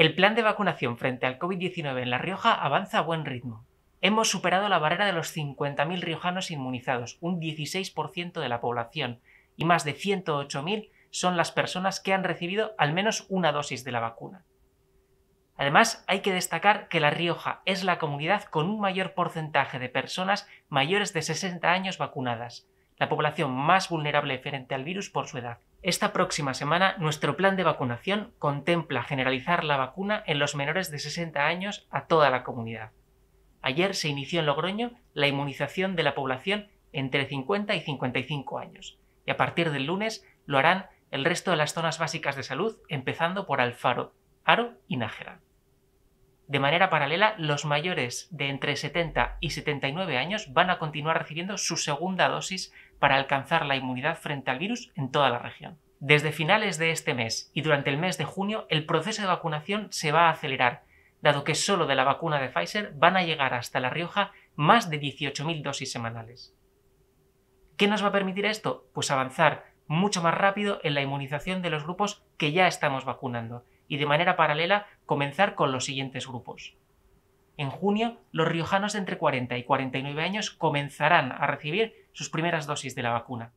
El plan de vacunación frente al COVID-19 en La Rioja avanza a buen ritmo. Hemos superado la barrera de los 50.000 riojanos inmunizados, un 16% de la población, y más de 108.000 son las personas que han recibido al menos una dosis de la vacuna. Además, hay que destacar que La Rioja es la comunidad con un mayor porcentaje de personas mayores de 60 años vacunadas, la población más vulnerable frente al virus por su edad. Esta próxima semana, nuestro plan de vacunación contempla generalizar la vacuna en los menores de 60 años a toda la comunidad. Ayer se inició en Logroño la inmunización de la población entre 50 y 55 años, y a partir del lunes lo harán el resto de las zonas básicas de salud, empezando por Alfaro, Aro y Nájera. De manera paralela, los mayores de entre 70 y 79 años van a continuar recibiendo su segunda dosis para alcanzar la inmunidad frente al virus en toda la región. Desde finales de este mes y durante el mes de junio, el proceso de vacunación se va a acelerar, dado que solo de la vacuna de Pfizer van a llegar hasta La Rioja más de 18.000 dosis semanales. ¿Qué nos va a permitir esto? Pues avanzar mucho más rápido en la inmunización de los grupos que ya estamos vacunando y de manera paralela comenzar con los siguientes grupos. En junio, los riojanos de entre 40 y 49 años comenzarán a recibir sus primeras dosis de la vacuna.